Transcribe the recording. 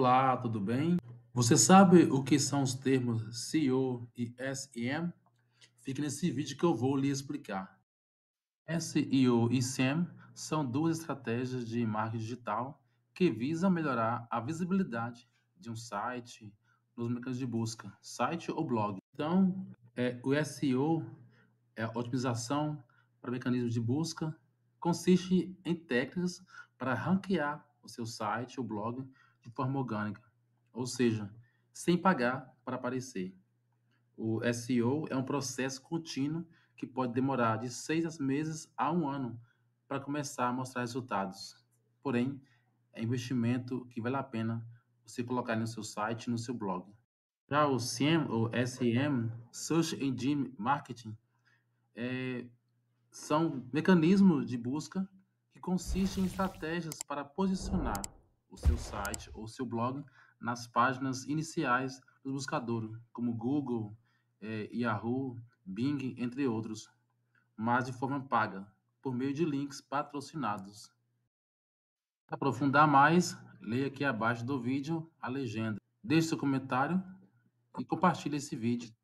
Olá, tudo bem? Você sabe o que são os termos CEO e SEM? Fique nesse vídeo que eu vou lhe explicar. SEO e SEM são duas estratégias de marketing digital que visam melhorar a visibilidade de um site nos mercados de busca, site ou blog. Então, é, o SEO é a otimização para mecanismos de busca, consiste em técnicas para ranquear o seu site ou blog de forma orgânica, ou seja, sem pagar para aparecer. O SEO é um processo contínuo que pode demorar de seis meses a um ano para começar a mostrar resultados. Porém, é investimento que vale a pena você colocar no seu site, no seu blog. Já o SEM, ou SEM, Search Engine Marketing, é, são mecanismos de busca que consistem em estratégias para posicionar o seu site ou seu blog nas páginas iniciais do buscador, como Google, eh, Yahoo, Bing, entre outros, mas de forma paga, por meio de links patrocinados. Para aprofundar mais, leia aqui abaixo do vídeo a legenda. Deixe seu comentário e compartilhe esse vídeo.